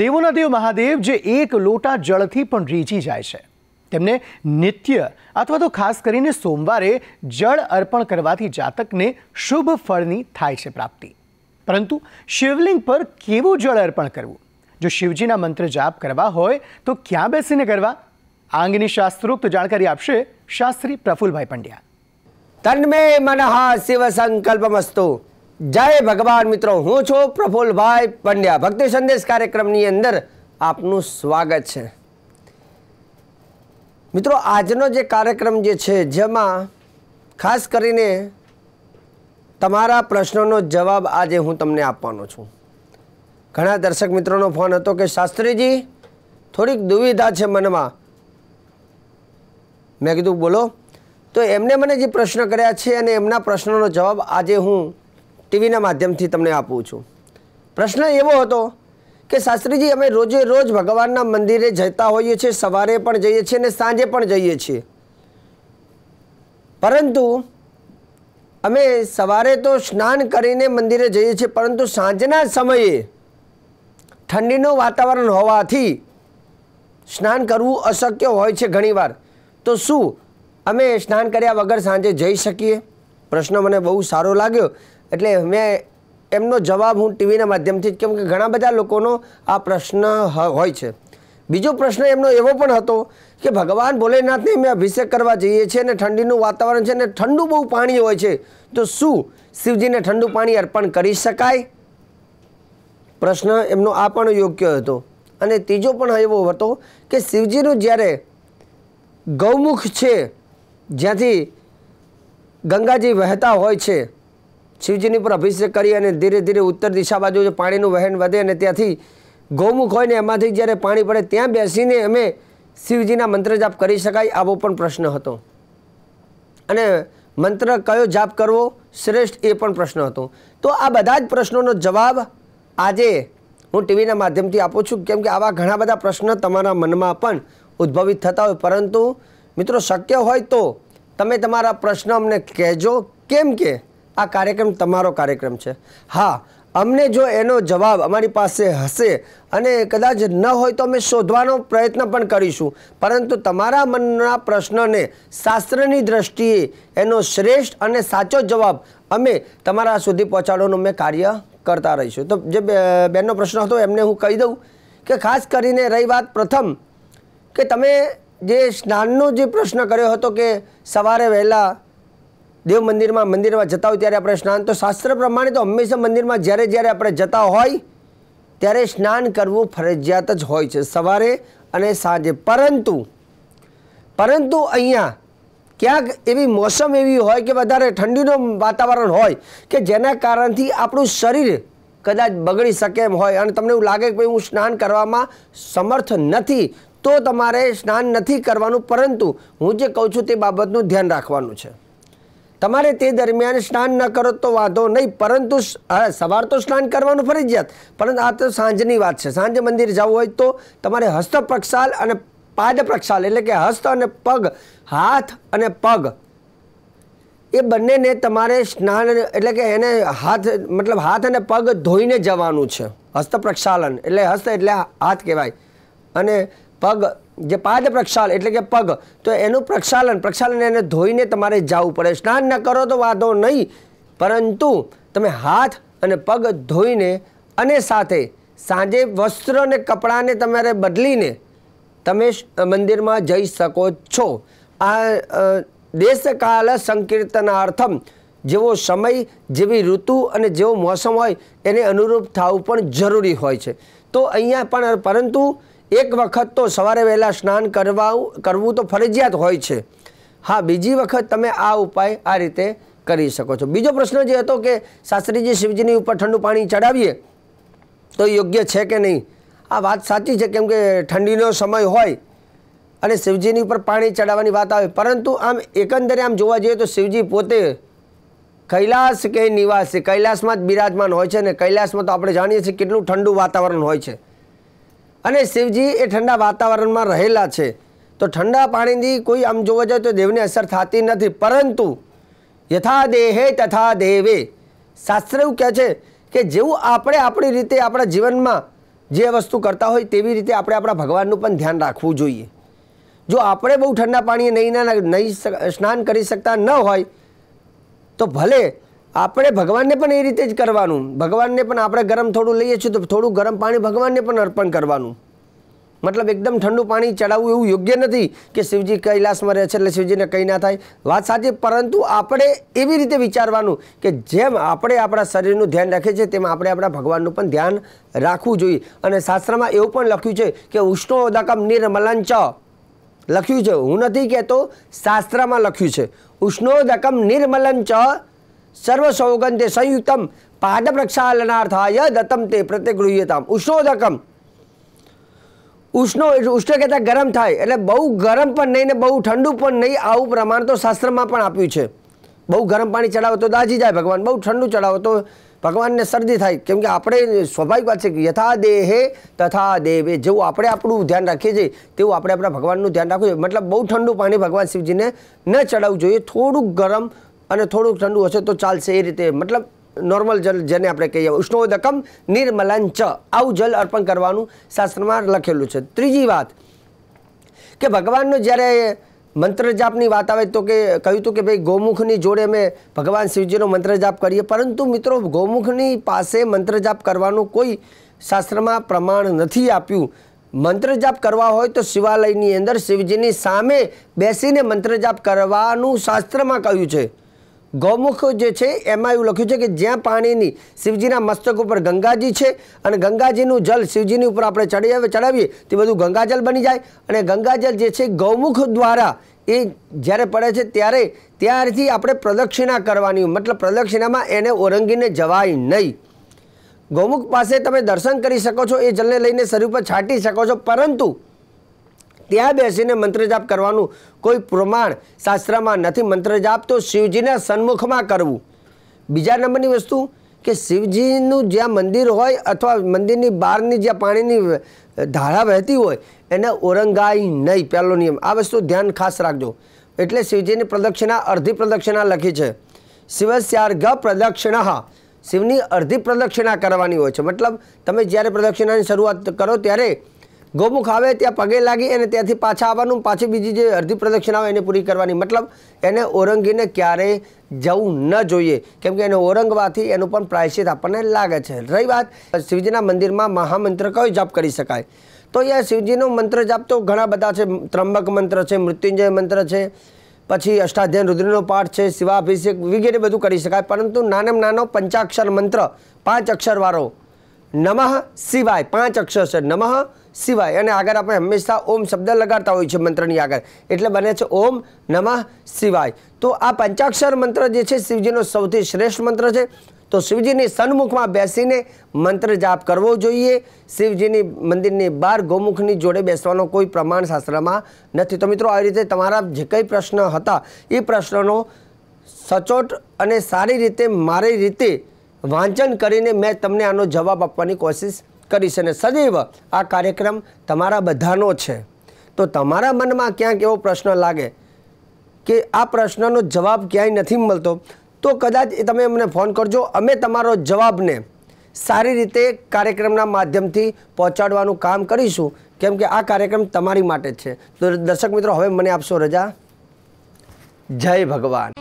દેવોના દેવ મહાદેવ જે એક લોટા જળથી પણ રીઝી જાય છે તેમને નિત્ય અથવા તો ખાસ કરીને સોમવારે જળ અર્પણ કરવાથી જાતકને શુભ ફળની થાય છે પ્રાપ્તિ પરંતુ શિવલિંગ પર કેવું જળ અર્પણ કરવું જો શિવજીના મંત્ર જાપ કરવા હોય તો ક્યાં બેસીને કરવા આ અંગેની શાસ્ત્રોક્ત જાણકારી આપશે શાસ્ત્રી પ્રફુલભાઈ પંડ્યા તન્મે મનઃ શિવ સંકલ્પમસ્તુ જય ભગવાન મિત્રો હું છું પ્રફુલભાઈ પંડ્યા ભક્તિ સંદેશ કાર્યક્રમની અંદર આપનું સ્વાગત છે મિત્રો આજનો જે કાર્યક્રમ જે છે જેમાં ખાસ કરીને તમારા પ્રશ્નોનો જવાબ આજે હું તમને આપવાનો છું ઘણા દર્શક મિત્રોનો ફોન હતો કે શાસ્ત્રીજી થોડીક દુવિધા છે મનમાં મેં કીધું બોલો તો એમને મને જે પ્રશ્ન કર્યા છે અને એમના પ્રશ્નોનો જવાબ આજે હું ટીવીના માધ્યમથી તમને આપું છું પ્રશ્ન એવો હતો કે શાસ્ત્રીજી અમે રોજે રોજ ભગવાનના મંદિરે જતા હોઈએ છીએ સવારે પણ જઈએ છીએ અને સાંજે પણ જઈએ છીએ પરંતુ અમે સવારે તો સ્નાન કરીને મંદિરે જઈએ છીએ પરંતુ સાંજના સમયે ઠંડીનું વાતાવરણ હોવાથી સ્નાન કરવું અશક્ય હોય છે ઘણીવાર તો શું અમે સ્નાન કર્યા વગર સાંજે જઈ શકીએ પ્રશ્ન મને બહુ સારો લાગ્યો એટલે મેં એમનો જવાબ હું ટીવીના માધ્યમથી કેમ કે ઘણા બધા લોકોનો આ પ્રશ્ન હોય છે બીજો પ્રશ્ન એમનો એવો પણ હતો કે ભગવાન ભોલેનાથને અમે અભિષેક કરવા જઈએ છીએ અને ઠંડીનું વાતાવરણ છે અને ઠંડુ બહુ પાણી હોય છે તો શું શિવજીને ઠંડુ પાણી અર્પણ કરી શકાય પ્રશ્ન એમનો આ પણ યોગ્ય હતો અને ત્રીજો પણ એવો હતો કે શિવજીનું જ્યારે ગૌમુખ છે જ્યાંથી ગંગાજી વહેતા હોય છે શિવજીની પર અભિષેક કરી અને ધીરે ધીરે ઉત્તર દિશા બાજુ પાણીનું વહેણ વધે અને ત્યાંથી ગૌમુખ હોય ને એમાંથી જ્યારે પાણી પડે ત્યાં બેસીને અમે શિવજીના મંત્ર જાપ કરી શકાય આવો પણ પ્રશ્ન હતો અને મંત્ર કયો જાપ કરવો શ્રેષ્ઠ એ પણ પ્રશ્ન હતો તો આ બધા જ પ્રશ્નોનો જવાબ આજે હું ટીવીના માધ્યમથી આપું છું કેમ કે આવા ઘણા બધા પ્રશ્ન તમારા મનમાં પણ ઉદ્ભવિત થતા હોય પરંતુ મિત્રો શક્ય હોય તો તમે તમારા પ્રશ્ન અમને કહેજો કેમ કે આ કાર્યક્રમ તમારો કાર્યક્રમ છે હા અમને જો એનો જવાબ અમારી પાસે હશે અને કદાચ ન હોય તો અમે શોધવાનો પ્રયત્ન પણ કરીશું પરંતુ તમારા મનના પ્રશ્નને શાસ્ત્રની દ્રષ્ટિએ એનો શ્રેષ્ઠ અને સાચો જવાબ અમે તમારા સુધી પહોંચાડવાનું મેં કાર્ય કરતા રહીશું તો જે બેનનો પ્રશ્ન હતો એમને હું કહી દઉં કે ખાસ કરીને રહી વાત પ્રથમ કે તમે જે સ્નાનનો જે પ્રશ્ન કર્યો હતો કે સવારે વહેલા દેવ મંદિરમાં મંદિરમાં જતા હોય ત્યારે આપણે સ્નાન તો શાસ્ત્ર પ્રમાણે તો હંમેશા મંદિરમાં જ્યારે જ્યારે આપણે જતા હોય ત્યારે સ્નાન કરવું ફરજિયાત જ હોય છે સવારે અને સાંજે પરંતુ પરંતુ અહીંયા ક્યાંક એવી મોસમ એવી હોય કે વધારે ઠંડીનું વાતાવરણ હોય કે જેના કારણથી આપણું શરીર કદાચ બગડી શકે એમ હોય અને તમને એવું લાગે કે ભાઈ હું સ્નાન કરવામાં સમર્થ નથી તો તમારે સ્નાન નથી કરવાનું પરંતુ હું જે કહું છું તે બાબતનું ધ્યાન રાખવાનું છે તમારે તે દરમિયાન સ્નાન ન કરો તો વાંધો નહીં પરંતુ સવાર તો સ્નાન કરવાનું ફરજિયાત પરંતુ આ તો સાંજની વાત છે સાંજે મંદિર જવું હોય તો તમારે હસ્ત પ્રક્ષાલ અને પાદ પ્રક્ષાલ એટલે કે હસ્ત અને પગ હાથ અને પગ એ બંનેને તમારે સ્નાન એટલે કે એને હાથ મતલબ હાથ અને પગ ધોઈને જવાનું છે હસ્ત પ્રક્ષાલન એટલે હસ્ત એટલે હાથ કહેવાય અને પગ જે પાદ પ્રક્ષાલ એટલે કે પગ તો એનું પ્રક્ષાલન પ્રક્ષાલન એને ધોઈને તમારે જવું પડે સ્નાન ન કરો તો વાંધો નહીં પરંતુ તમે હાથ અને પગ ધોઈને અને સાથે સાંજે વસ્ત્ર અને કપડાને તમારે બદલીને તમે મંદિરમાં જઈ શકો છો આ દેશકાલ સંકીર્તનાર્થમ જેવો સમય જેવી ઋતુ અને જેવો મોસમ હોય એને અનુરૂપ થવું પણ જરૂરી હોય છે તો અહીંયા પણ પરંતુ એક વખત તો સવારે વહેલા સ્નાન કરવા કરવું તો ફરજિયાત હોય છે હા બીજી વખત તમે આ ઉપાય આ રીતે કરી શકો છો બીજો પ્રશ્ન જે હતો કે શાસ્ત્રીજી શિવજીની ઉપર ઠંડુ પાણી ચડાવીએ તો યોગ્ય છે કે નહીં આ વાત સાચી છે કેમ કે ઠંડીનો સમય હોય અને શિવજીની ઉપર પાણી ચડાવવાની વાત આવે પરંતુ આમ એકંદરે આમ જોવા જઈએ તો શિવજી પોતે કૈલાસ કે નિવાસી કૈલાસમાં જ બિરાજમાન હોય છે ને કૈલાસમાં તો આપણે જાણીએ છીએ કેટલું ઠંડુ વાતાવરણ હોય છે અને શિવજી એ ઠંડા વાતાવરણમાં રહેલા છે તો ઠંડા પાણીની કોઈ આમ જોવા જાય તો દેવને અસર થતી નથી પરંતુ યથા દેહે તથા દેવે શાસ્ત્ર એવું કહે છે કે જેવું આપણે આપણી રીતે આપણા જીવનમાં જે વસ્તુ કરતા હોય તેવી રીતે આપણે આપણા ભગવાનનું પણ ધ્યાન રાખવું જોઈએ જો આપણે બહુ ઠંડા પાણીએ નહીં નહીં સ્નાન કરી શકતા ન હોય તો ભલે આપણે ભગવાનને પણ એ રીતે જ કરવાનું ભગવાનને પણ આપણે ગરમ થોડું લઈએ છીએ તો થોડું ગરમ પાણી ભગવાનને પણ અર્પણ કરવાનું મતલબ એકદમ ઠંડુ પાણી ચડાવવું એવું યોગ્ય નથી કે શિવજી કૈલાસમાં રહે છે એટલે શિવજીને કંઈ ના થાય વાત સાચી પરંતુ આપણે એવી રીતે વિચારવાનું કે જેમ આપણે આપણા શરીરનું ધ્યાન રાખીએ છીએ તેમ આપણે આપણા ભગવાનનું પણ ધ્યાન રાખવું જોઈએ અને શાસ્ત્રમાં એવું પણ લખ્યું છે કે ઉષ્ણોદકમ નિર્મલંચ લખ્યું છે હું નથી કહેતો શાસ્ત્રમાં લખ્યું છે ઉષ્ણોદકમ નિર્મલંચ સર્વસૌગંધે સંયુક્તમ પાદપ્રક્ષાલનાર્થાય દત્તમ તે પ્રત્યગૃહ્યતામ ઉષ્ણોદકમ ઉષ્ણો ઉષ્ણ કહેતા ગરમ થાય એટલે બહુ ગરમ પણ નહીં ને બહુ ઠંડુ પણ નહીં આવું પ્રમાણ તો શાસ્ત્રમાં પણ આપ્યું છે બહુ ગરમ પાણી ચડાવો તો દાજી જાય ભગવાન બહુ ઠંડુ ચડાવો તો ભગવાનને શરદી થાય કેમ કે આપણે સ્વાભાવિક વાત છે કે યથા દેહે તથા દેવે જેવું આપણે આપણું ધ્યાન રાખીએ છીએ તેવું આપણે આપણા ભગવાનનું ધ્યાન રાખવું જોઈએ મતલબ બહુ ઠંડુ પાણી ભગવાન શિવજીને ન ચડાવવું જોઈએ થોડુંક ગરમ અને થોડુંક ઠંડુ હશે તો ચાલશે એ રીતે મતલબ નોર્મલ જલ જેને આપણે કહીએ ઉષ્ણોદકમ નિર્મલન ચ આવું જલ અર્પણ કરવાનું શાસ્ત્રમાં લખેલું છે ત્રીજી વાત કે ભગવાનનો જ્યારે મંત્રજાપની વાત આવે તો કે કહ્યું હતું કે ભાઈ ગૌમુખની જોડે અમે ભગવાન શિવજીનો મંત્ર જાપ કરીએ પરંતુ મિત્રો ગૌમુખની પાસે મંત્રજાપ કરવાનું કોઈ શાસ્ત્રમાં પ્રમાણ નથી આપ્યું મંત્રજાપ કરવા હોય તો શિવાલયની અંદર શિવજીની સામે બેસીને મંત્રજાપ કરવાનું શાસ્ત્રમાં કહ્યું છે ગૌમુખ જે છે એમાં એવું લખ્યું છે કે જ્યાં પાણીની શિવજીના મસ્તક ઉપર ગંગાજી છે અને ગંગાજીનું જલ શિવજીની ઉપર આપણે ચડાવી ચડાવીએ તે બધું ગંગાજલ બની જાય અને ગંગાજલ જે છે ગૌમુખ દ્વારા એ જ્યારે પડે છે ત્યારે ત્યારથી આપણે પ્રદક્ષિણા કરવાની મતલબ પ્રદક્ષિણામાં એને ઓરંગીને જવાય નહીં ગૌમુખ પાસે તમે દર્શન કરી શકો છો એ જલને લઈને શરીર પર છાંટી શકો છો પરંતુ ત્યાં બેસીને મંત્રજાપ કરવાનું કોઈ પ્રમાણ શાસ્ત્રમાં નથી મંત્રજાપ તો શિવજીના સન્મુખમાં કરવું બીજા નંબરની વસ્તુ કે શિવજીનું જ્યાં મંદિર હોય અથવા મંદિરની બહારની જ્યાં પાણીની ધારા વહેતી હોય એને ઓરંગાઈ નહીં પહેલો નિયમ આ વસ્તુ ધ્યાન ખાસ રાખજો એટલે શિવજીની પ્રદક્ષિણા અર્ધી પ્રદક્ષિણા લખી છે શિવસ્યાર્ઘ પ્રદક્ષિણા શિવની અર્ધી પ્રદક્ષિણા કરવાની હોય છે મતલબ તમે જ્યારે પ્રદક્ષિણાની શરૂઆત કરો ત્યારે ગૌમુખ આવે ત્યાં પગે લાગી અને ત્યાંથી પાછા આવવાનું પાછી બીજી જે અડધી પ્રદક્ષિણ આવે એને પૂરી કરવાની મતલબ એને ઓરંગીને ક્યારેય જવું ન જોઈએ કેમ કે એને ઓરંગવાથી એનું પણ પ્રાયશ્ચિત આપણને લાગે છે રહી વાત શિવજીના મંદિરમાં મહામંત્ર કયો જાપ કરી શકાય તો અહીંયા શિવજીનો મંત્ર જાપ તો ઘણા બધા છે ત્રંબક મંત્ર છે મૃત્યુંજય મંત્ર છે પછી અષ્ટાધ્યાન રુદ્રનો પાઠ છે શિવાભિષેક વગેરે બધું કરી શકાય પરંતુ નાનામ નાનો પંચાક્ષર મંત્ર પાંચ અક્ષરવાળો નમઃ શિવાય પાંચ અક્ષર છે નમઃ સિવાય અને આગળ આપણે હંમેશા ઓમ શબ્દ લગાડતા હોઈએ છીએ મંત્રની આગળ એટલે બને છે ઓમ નમઃ શિવાય તો આ પંચાક્ષર મંત્ર જે છે શિવજીનો સૌથી શ્રેષ્ઠ મંત્ર છે તો શિવજીની સન્મુખમાં બેસીને મંત્ર જાપ કરવો જોઈએ શિવજીની મંદિરની બહાર ગૌમુખની જોડે બેસવાનો કોઈ પ્રમાણ શાસ્ત્રમાં નથી તો મિત્રો આવી રીતે તમારા જે કંઈ પ્રશ્ન હતા એ પ્રશ્નનો સચોટ અને સારી રીતે મારી રીતે વાંચન કરીને મેં તમને આનો જવાબ આપવાની કોશિશ કરીશ અને સજીવ આ કાર્યક્રમ તમારા બધાનો છે તો તમારા મનમાં ક્યાંક એવો પ્રશ્ન લાગે કે આ પ્રશ્નનો જવાબ ક્યાંય નથી મળતો તો કદાચ તમે અમને ફોન કરજો અમે તમારો જવાબને સારી રીતે કાર્યક્રમના માધ્યમથી પહોંચાડવાનું કામ કરીશું કેમ કે આ કાર્યક્રમ તમારી માટે જ છે તો દર્શક મિત્રો હવે મને આપશો રજા જય ભગવાન